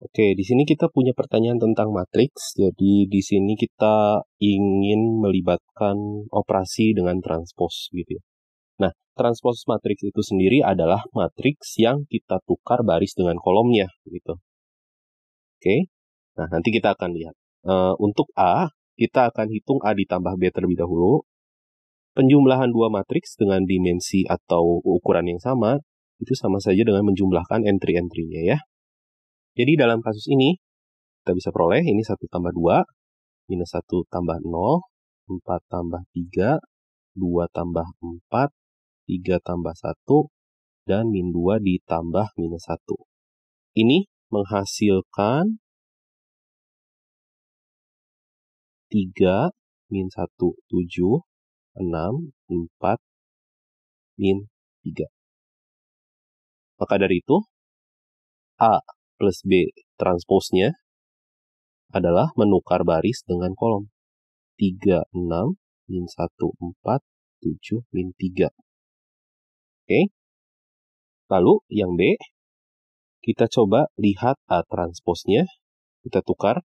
Oke, di sini kita punya pertanyaan tentang matriks. Jadi di sini kita ingin melibatkan operasi dengan transpose gitu ya. Nah, transpose matriks itu sendiri adalah matriks yang kita tukar baris dengan kolomnya gitu. Oke. Nah, nanti kita akan lihat. Uh, untuk A, kita akan hitung A ditambah B terlebih dahulu. Penjumlahan dua matriks dengan dimensi atau ukuran yang sama itu sama saja dengan menjumlahkan entry entrynya ya. Jadi dalam kasus ini, kita bisa peroleh ini 1 tambah 2, minus 1 tambah 0, 4 tambah 3, 2 tambah 4, 3 tambah 1, dan min 2 ditambah minus 1. Ini menghasilkan 3 min 1, 7, 6, 4, min 3. Maka dari itu, A plus B transpose-nya adalah menukar baris dengan kolom. 3, 6, min 1, 4, 7, min 3. Oke. Lalu yang B, kita coba lihat A transpose-nya. Kita tukar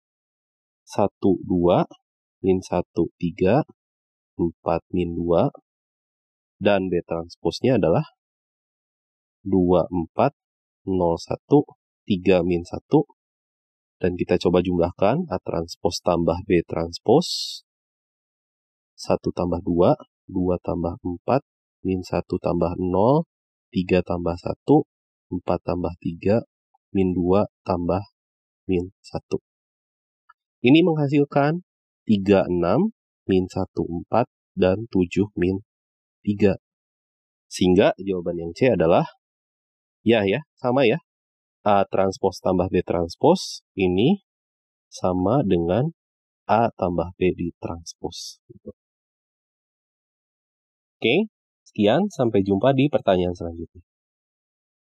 1, 2, min 1, 3, 4, min 2. Dan B transpose-nya adalah 2, 4, 0, 1, 3 min 1. Dan kita coba jumlahkan. A transpose tambah B transpose. 1 tambah 2. 2 tambah 4. Min 1 tambah 0. 3 tambah 1. 4 tambah 3. Min 2 tambah min 1. Ini menghasilkan 36 min 1 4 dan 7 min 3. Sehingga jawaban yang C adalah ya ya, sama ya, A transpose tambah B transpose ini sama dengan A tambah B di transpose. Gitu. Oke, sekian. Sampai jumpa di pertanyaan selanjutnya.